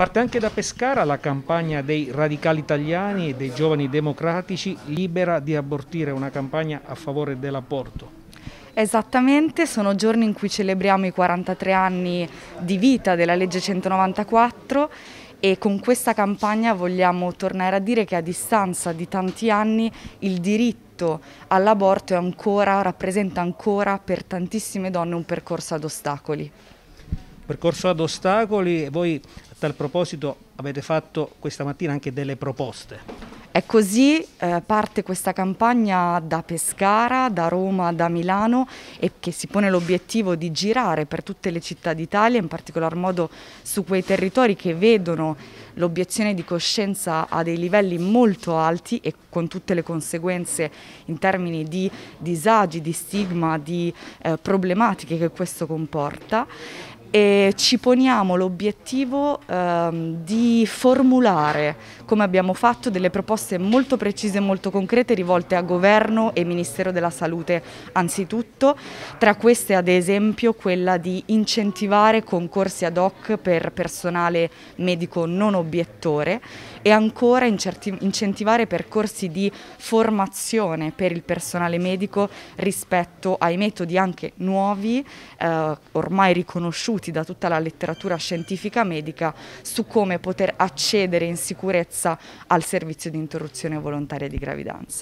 Parte anche da Pescara la campagna dei radicali italiani e dei giovani democratici libera di abortire, una campagna a favore dell'aborto. Esattamente, sono giorni in cui celebriamo i 43 anni di vita della legge 194 e con questa campagna vogliamo tornare a dire che a distanza di tanti anni il diritto all'aborto ancora, rappresenta ancora per tantissime donne un percorso ad ostacoli. Percorso ad ostacoli, voi tal proposito avete fatto questa mattina anche delle proposte. È così, eh, parte questa campagna da Pescara, da Roma, da Milano e che si pone l'obiettivo di girare per tutte le città d'Italia, in particolar modo su quei territori che vedono l'obiezione di coscienza a dei livelli molto alti e con tutte le conseguenze in termini di disagi, di stigma, di eh, problematiche che questo comporta e ci poniamo l'obiettivo ehm, di formulare, come abbiamo fatto, delle proposte molto precise e molto concrete rivolte a governo e Ministero della Salute anzitutto, tra queste ad esempio quella di incentivare concorsi ad hoc per personale medico non obiettivo obiettore e ancora incentivare percorsi di formazione per il personale medico rispetto ai metodi anche nuovi, eh, ormai riconosciuti da tutta la letteratura scientifica medica, su come poter accedere in sicurezza al servizio di interruzione volontaria di gravidanza.